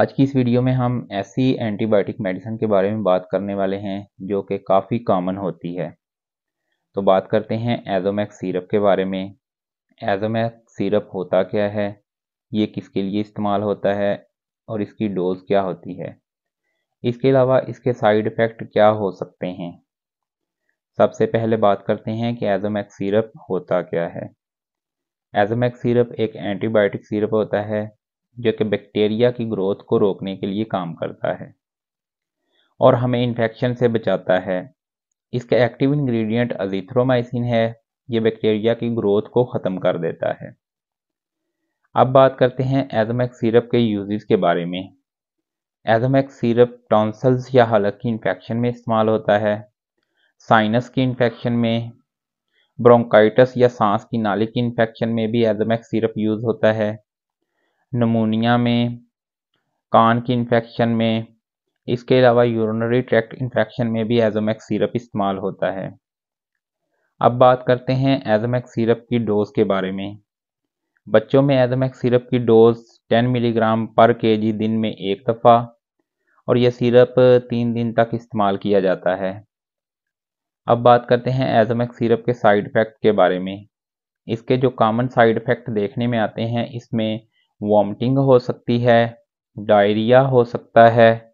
आज की इस वीडियो में हम ऐसी एंटीबायोटिक मेडिसिन के बारे में बात करने वाले हैं जो कि काफ़ी कॉमन होती है तो बात करते हैं एजोमैक्स सीरप के बारे में एजोमैक्स सीरप होता क्या है ये किसके लिए इस्तेमाल होता है और इसकी डोज क्या होती है इसके अलावा इसके साइड इफ़ेक्ट क्या हो सकते हैं सबसे पहले बात करते हैं कि एजोमैक्स सीरप होता क्या है एजोमैक्स सीरप एक एंटीबायोटिक सिरप होता है जो कि बैक्टीरिया की ग्रोथ को रोकने के लिए काम करता है और हमें इन्फेक्शन से बचाता है इसका एक्टिव इंग्रेडिएंट अजिथ्रोमाइसिन है ये बैक्टीरिया की ग्रोथ को ख़त्म कर देता है अब बात करते हैं एजमैक्स सिरप के यूजेस के बारे में एजमैक्स सिरप टॉन्सल्स या हलक की इन्फेक्शन में इस्तेमाल होता है साइनस की इन्फेक्शन में ब्रोंकाइटस या सांस की नाली की इन्फेक्शन में भी एजमैक्स सिरप यूज़ होता है नमोनिया में कान की इन्फेक्शन में इसके अलावा यूरोनरी ट्रैक्ट इन्फेक्शन में भी एजोमैक्स सिरप इस्तेमाल होता है अब बात करते हैं एजोमैक्स सिरप की डोज़ के बारे में बच्चों में एजोमैक्स सिरप की डोज़ 10 मिलीग्राम पर केजी दिन में एक दफ़ा और यह सिरप तीन दिन तक इस्तेमाल किया जाता है अब बात करते हैं एजोमैक्स सिरप के साइड इफ़ेक्ट के बारे में इसके जो कॉमन साइड इफ़ेक्ट देखने में आते हैं इसमें वॉमटिंग हो सकती है डायरिया हो सकता है